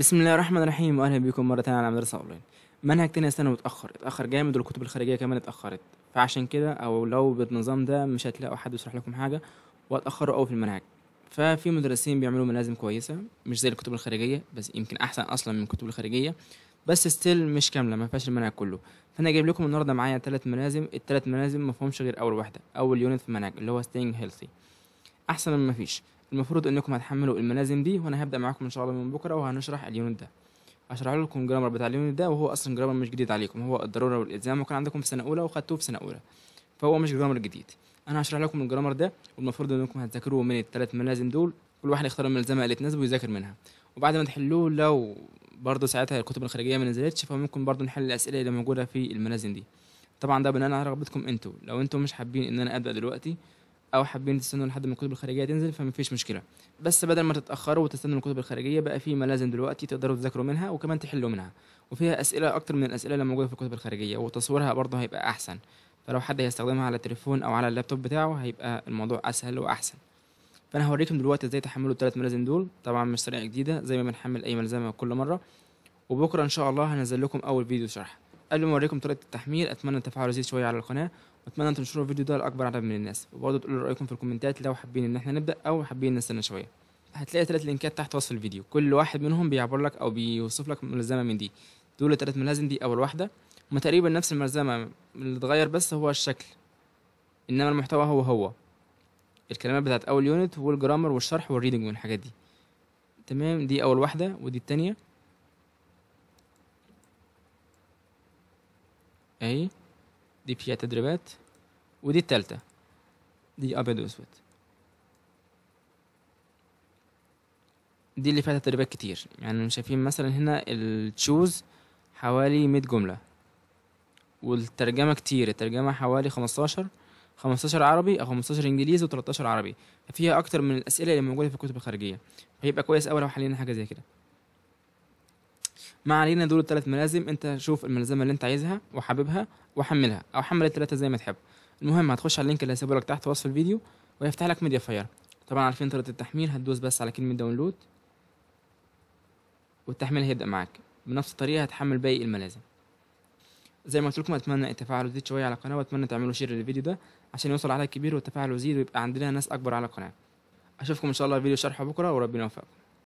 بسم الله الرحمن الرحيم واهلا بكم مره ثانيه على مدرسه اونلاين منهج تاني سنه متاخر اتاخر جامد والكتب الخارجيه كمان اتاخرت فعشان كده او لو بالنظام ده مش هتلاقوا حد يشرح لكم حاجه وهتاخروا قوي في المنهج ففي مدرسين بيعملوا ملازم كويسه مش زي الكتب الخارجيه بس يمكن احسن اصلا من الكتب الخارجيه بس ستيل مش كامله ما فيهاش المنهج كله فانا جايب لكم النهارده معايا ثلاث ملازم الثلاث ملازم ما غير اول واحده اول يونت في المنهج اللي هو staying healthy احسن من ما فيش المفروض انكم هتحملوا الملازم دي وانا هبدا معاكم ان شاء الله من بكره وهنشرح اليونت ده هشرح لكم الجرامر بتاع اليونت ده وهو اصلا جرامر مش جديد عليكم هو الضروره والالزام وكان عندكم في سنه اولى وخدتوه في سنه اولى فهو مش جرامر جديد انا هشرح لكم الجرامر ده والمفروض انكم هتذاكروه من الثلاث ملازم دول كل واحد يختار الملزمه اللي تناسبه ويذاكر منها وبعد ما تحلوه لو برضه ساعتها الكتب الخارجيه ما نزلتش فممكن برضه نحل الاسئله اللي موجوده في الملازم دي طبعا ده بناء على رغبتكم انتوا لو انتوا مش حابين ان انا ابدا دلوقتي او حابين تستنوا لحد ما الكتب الخارجيه تنزل فمفيش مشكله بس بدل ما تتاخروا وتستنوا الكتب الخارجيه بقى في ملازم دلوقتي تقدروا تذاكروا منها وكمان تحلوا منها وفيها اسئله اكتر من الاسئله اللي موجوده في الكتب الخارجيه وتصويرها برضه هيبقى احسن فلو حد هيستخدمها على التليفون او على اللابتوب بتاعه هيبقى الموضوع اسهل واحسن فانا هوريكم دلوقتي ازاي تحملوا الثلاث ملازم دول طبعا مش طريقه جديده زي ما بنحمل اي ملزمه كل مره وبكره ان شاء الله هنزل لكم اول فيديو شرح قبل ما اوريكم طريقه التحميل اتمنى تفعلوا لذيذ شويه على القناه واتمنى تنشروا الفيديو ده لاكبر عدد من الناس وبرضه تقولوا رايكم في الكومنتات لو حابين ان احنا نبدا او حابين نستنى شويه هتلاقي ثلاث لينكات تحت وصف الفيديو كل واحد منهم بيعبر لك او بيوصف لك ملزمه من دي دول ثلاث ملازم دي اول واحده هما تقريبا نفس الملزمه اللي اتغير بس هو الشكل انما المحتوى هو هو الكلمات بتاعت اول يونت والجرامر والشرح والريدنج والحاجات دي تمام دي اول واحده ودي التانيه اهي دي فيها تدريبات ودي التالتة دي أبيض وأسود دي اللي فيها تدريبات كتير يعني شايفين مثلا هنا التشوز حوالي مية جملة والترجمة كتير الترجمة حوالي خمستاشر خمستاشر عربي أو خمستاشر إنجليزي وتلاتاشر عربي فيها أكتر من الأسئلة اللي موجودة في الكتب الخارجية فيبقى كويس أوي لو حلينا حاجة زي كده ما علينا دول الثلاث ملازم انت شوف الملزمه اللي انت عايزها وحاببها وحملها او حمل الثلاثه زي ما تحب المهم هتخش على اللينك اللي هسيبه لك تحت وصف الفيديو ويفتح لك ميديا فاير طبعا عارفين طريقه التحميل هتدوس بس على كلمه داونلود والتحميل هيبدا معاك بنفس الطريقه هتحمل باقي الملازم زي ما قلت لكم اتمنى التفاعل يزيد شويه على القناه واتمنى تعملوا شير للفيديو ده عشان يوصل عدد كبير والتفاعل يزيد ويبقى عندنا ناس اكبر على القناه اشوفكم ان شاء الله في فيديو شرحه بكره وربنا يوفقكم